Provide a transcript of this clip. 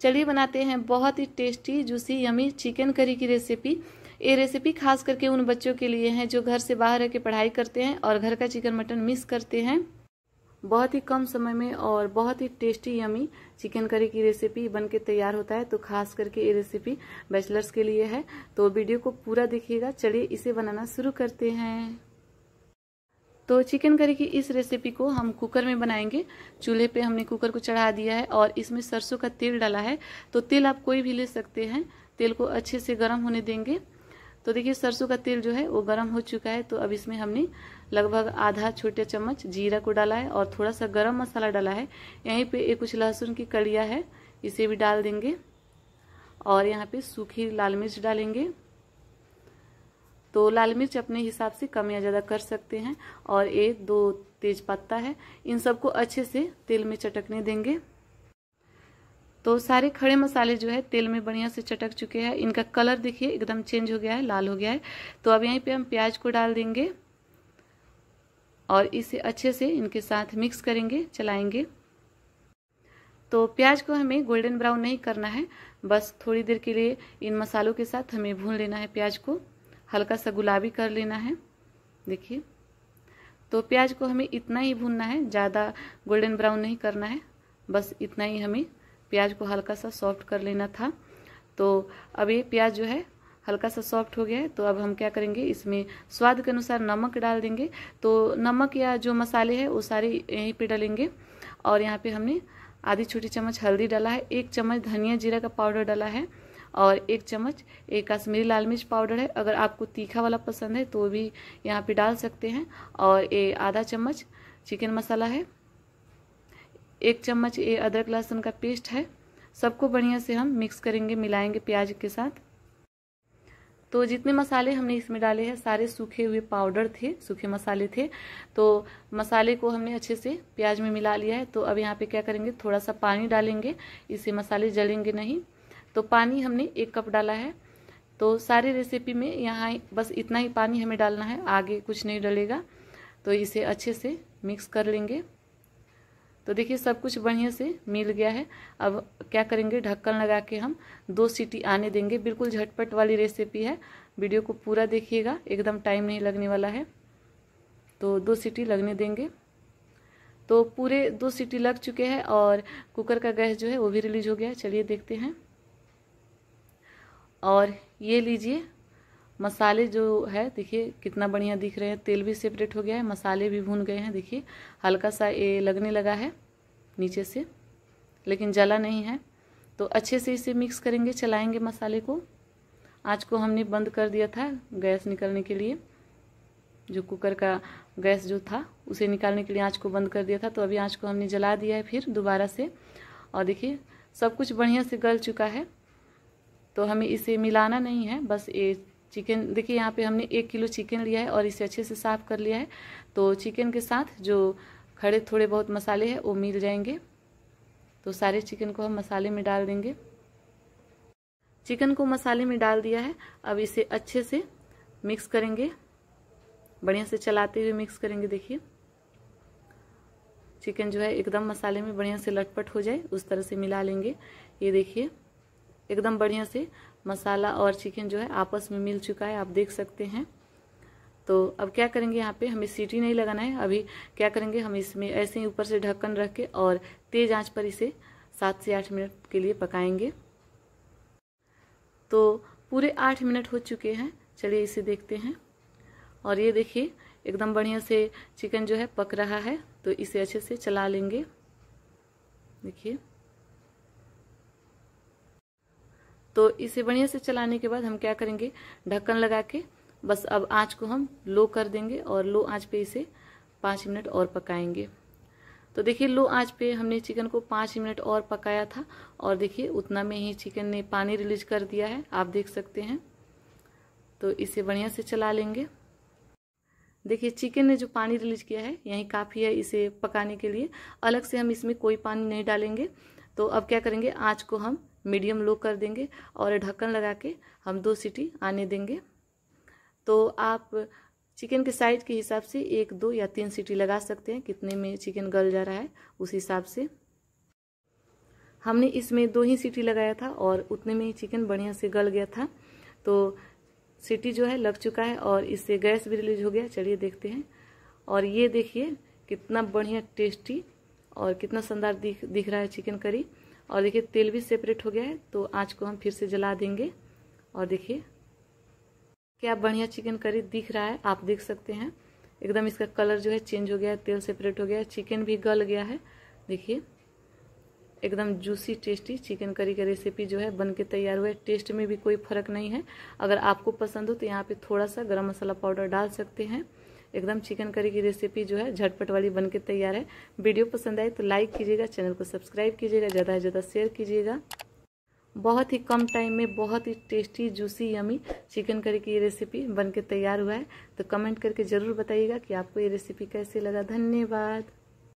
चलिए बनाते हैं बहुत ही tasty juicy yummy chicken curry की रेसिपी ये रेसिपी खास करके उन बच्चों के लिए है जो घर से बाहर रह के पढ़ाई करते हैं और घर का चिकन मटन मिस करते हैं बहुत ही कम समय में और बहुत ही टेस्टी यमी चिकन करी की रेसिपी बन के तैयार होता है तो खास करके ये रेसिपी बैचलर्स के लिए है तो वीडियो को पूरा देखिएगा चलिए इसे बनाना शुरू करते हैं तो चिकन करी की इस रेसिपी को हम कुकर में बनाएंगे चूल्हे पे हमने कुकर को चढ़ा दिया है और इसमें सरसों का तेल डाला है तो तेल आप कोई भी ले सकते हैं तेल को अच्छे से गर्म होने देंगे तो देखिए सरसों का तेल जो है वो गर्म हो चुका है तो अब इसमें हमने लगभग आधा छोटे चम्मच जीरा को डाला है और थोड़ा सा गर्म मसाला डाला है यहीं पर एक कुछ लहसुन की कड़िया है इसे भी डाल देंगे और यहाँ पर सूखी लाल मिर्च डालेंगे तो लाल मिर्च अपने हिसाब से कम या ज़्यादा कर सकते हैं और एक दो तेज पत्ता है इन सबको अच्छे से तेल में चटकने देंगे तो सारे खड़े मसाले जो है तेल में बढ़िया से चटक चुके हैं इनका कलर देखिए एकदम चेंज हो गया है लाल हो गया है तो अब यहीं पे हम प्याज को डाल देंगे और इसे अच्छे से इनके साथ मिक्स करेंगे चलाएंगे तो प्याज को हमें गोल्डन ब्राउन नहीं करना है बस थोड़ी देर के लिए इन मसालों के साथ हमें भून लेना है प्याज को हल्का सा गुलाबी कर लेना है देखिए तो प्याज को हमें इतना ही भूनना है ज़्यादा गोल्डन ब्राउन नहीं करना है बस इतना ही हमें प्याज को हल्का सा सॉफ्ट कर लेना था तो अब ये प्याज जो है हल्का सा सॉफ्ट हो गया है तो अब हम क्या करेंगे इसमें स्वाद के अनुसार नमक डाल देंगे तो नमक या जो मसाले हैं वो सारे यहीं पे डालेंगे और यहाँ पे हमने आधी छोटी चम्मच हल्दी डाला है एक चम्मच धनिया जीरा का पाउडर डाला है और एक चम्मच एक कश्मीरी लाल मिर्च पाउडर है अगर आपको तीखा वाला पसंद है तो भी यहाँ पे डाल सकते हैं और ये आधा चम्मच चिकन मसाला है एक चम्मच ये अदरक लहसुन का पेस्ट है सबको बढ़िया से हम मिक्स करेंगे मिलाएंगे प्याज के साथ तो जितने मसाले हमने इसमें डाले हैं सारे सूखे हुए पाउडर थे सूखे मसाले थे तो मसाले को हमने अच्छे से प्याज में मिला लिया है तो अब यहाँ पे क्या करेंगे थोड़ा सा पानी डालेंगे इससे मसाले जलेंगे नहीं तो पानी हमने एक कप डाला है तो सारी रेसिपी में यहाँ बस इतना ही पानी हमें डालना है आगे कुछ नहीं डलेगा तो इसे अच्छे से मिक्स कर लेंगे तो देखिए सब कुछ बढ़िया से मिल गया है अब क्या करेंगे ढक्कन लगा के हम दो सीटी आने देंगे बिल्कुल झटपट वाली रेसिपी है वीडियो को पूरा देखिएगा एकदम टाइम नहीं लगने वाला है तो दो सीटी लगने देंगे तो पूरे दो सीटी लग चुके हैं और कुकर का गैस जो है वो भी रिलीज हो गया है चलिए देखते हैं और ये लीजिए मसाले जो है देखिए कितना बढ़िया दिख रहे हैं तेल भी सेपरेट हो गया है मसाले भी भून गए हैं देखिए हल्का सा ये लगने लगा है नीचे से लेकिन जला नहीं है तो अच्छे से इसे मिक्स करेंगे चलाएंगे मसाले को आँच को हमने बंद कर दिया था गैस निकलने के लिए जो कुकर का गैस जो था उसे निकालने के लिए आँच को बंद कर दिया था तो अभी आँच को हमने जला दिया है फिर दोबारा से और देखिए सब कुछ बढ़िया से गल चुका है तो हमें इसे मिलाना नहीं है बस ये चिकन देखिए यहाँ पे हमने एक किलो चिकन लिया है और इसे अच्छे से साफ़ कर लिया है तो चिकन के साथ जो खड़े थोड़े बहुत मसाले हैं वो मिल जाएंगे तो सारे चिकन को हम मसाले में डाल देंगे चिकन को मसाले में डाल दिया है अब इसे अच्छे से मिक्स करेंगे बढ़िया से चलाते हुए मिक्स करेंगे देखिए चिकन जो है एकदम मसाले में बढ़िया से लटपट हो जाए उस तरह से मिला लेंगे ये देखिए एकदम बढ़िया से मसाला और चिकन जो है आपस में मिल चुका है आप देख सकते हैं तो अब क्या करेंगे यहाँ पे हमें सीटी नहीं लगाना है अभी क्या करेंगे हम इसमें ऐसे ही ऊपर से ढक्कन रख के और तेज आंच पर इसे सात से आठ मिनट के लिए पकाएंगे तो पूरे आठ मिनट हो चुके हैं चलिए इसे देखते हैं और ये देखिए एकदम बढ़िया से चिकन जो है पक रहा है तो इसे अच्छे से चला लेंगे देखिए तो इसे बढ़िया से चलाने के बाद हम क्या करेंगे ढक्कन लगा के बस अब आँच को हम लो कर देंगे और लो आँच पे इसे पाँच मिनट और पकाएंगे तो देखिए लो आंच पे हमने चिकन को पाँच मिनट और पकाया था और देखिए उतना में ही चिकन ने पानी रिलीज कर दिया है आप देख सकते हैं तो इसे बढ़िया से चला लेंगे देखिए चिकन ने जो पानी रिलीज किया है यही काफ़ी है इसे पकाने के लिए अलग से हम इसमें कोई पानी नहीं डालेंगे तो अब क्या करेंगे आँच को हम मीडियम लो कर देंगे और ढक्कन लगा के हम दो सीटी आने देंगे तो आप चिकन के साइज के हिसाब से एक दो या तीन सीटी लगा सकते हैं कितने में चिकन गल जा रहा है उस हिसाब से हमने इसमें दो ही सीटी लगाया था और उतने में ही चिकन बढ़िया से गल गया था तो सीटी जो है लग चुका है और इससे गैस भी रिलीज हो गया चलिए देखते हैं और ये देखिए कितना बढ़िया टेस्टी और कितना शानदार दिख दिख रहा है चिकन करी और देखिए तेल भी सेपरेट हो गया है तो आँच को हम फिर से जला देंगे और देखिए क्या बढ़िया चिकन करी दिख रहा है आप देख सकते हैं एकदम इसका कलर जो है चेंज हो गया है तेल सेपरेट हो गया है चिकन भी गल गया है देखिए एकदम जूसी टेस्टी चिकन करी का रेसिपी जो है बन के तैयार हुआ है टेस्ट में भी कोई फर्क नहीं है अगर आपको पसंद हो तो यहाँ पे थोड़ा सा गरम मसाला पाउडर डाल सकते हैं एकदम चिकन करी की रेसिपी जो है झटपट वाली बन के तैयार है वीडियो पसंद आए तो लाइक कीजिएगा चैनल को सब्सक्राइब कीजिएगा ज़्यादा से ज़्यादा शेयर कीजिएगा बहुत ही कम टाइम में बहुत ही tasty juicy yummy chicken curry की ये रेसिपी बन के तैयार हुआ है तो कमेंट करके ज़रूर बताइएगा कि आपको ये रेसिपी कैसे लगा धन्यवाद